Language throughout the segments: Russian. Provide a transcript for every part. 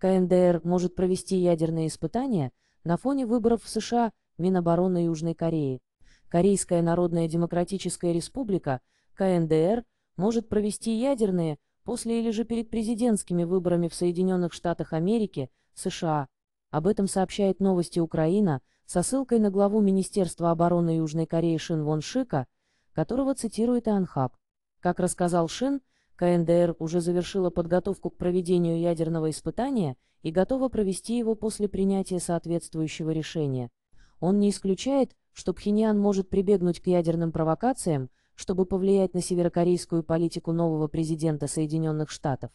КНДР может провести ядерные испытания на фоне выборов в США, Минобороны Южной Кореи. Корейская Народная Демократическая Республика, КНДР, может провести ядерные после или же перед президентскими выборами в Соединенных Штатах Америки, США. Об этом сообщает новости Украина со ссылкой на главу Министерства обороны Южной Кореи Шин Вон Шика, которого цитирует Анхаб. Как рассказал Шин, КНДР уже завершила подготовку к проведению ядерного испытания и готова провести его после принятия соответствующего решения. Он не исключает, что Пхеньян может прибегнуть к ядерным провокациям, чтобы повлиять на северокорейскую политику нового президента Соединенных Штатов.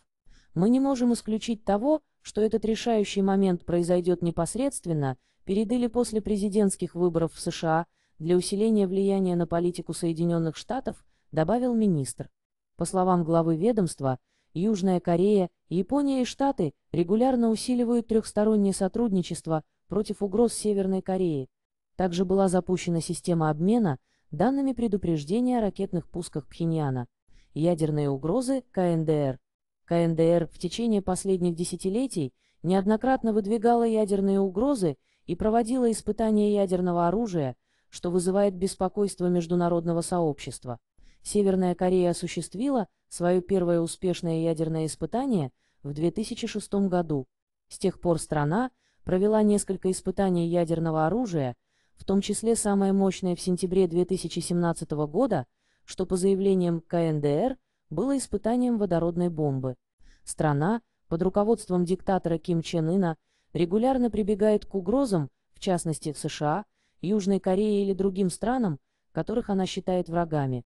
Мы не можем исключить того, что этот решающий момент произойдет непосредственно перед или после президентских выборов в США для усиления влияния на политику Соединенных Штатов, добавил министр. По словам главы ведомства, Южная Корея, Япония и Штаты регулярно усиливают трехстороннее сотрудничество против угроз Северной Кореи. Также была запущена система обмена данными предупреждения о ракетных пусках Пхеньяна. Ядерные угрозы КНДР. КНДР в течение последних десятилетий неоднократно выдвигала ядерные угрозы и проводила испытания ядерного оружия, что вызывает беспокойство международного сообщества. Северная Корея осуществила свое первое успешное ядерное испытание в 2006 году. С тех пор страна провела несколько испытаний ядерного оружия, в том числе самое мощное в сентябре 2017 года, что по заявлениям КНДР было испытанием водородной бомбы. Страна под руководством диктатора Ким Чен Ына регулярно прибегает к угрозам, в частности в США, Южной Корее или другим странам, которых она считает врагами.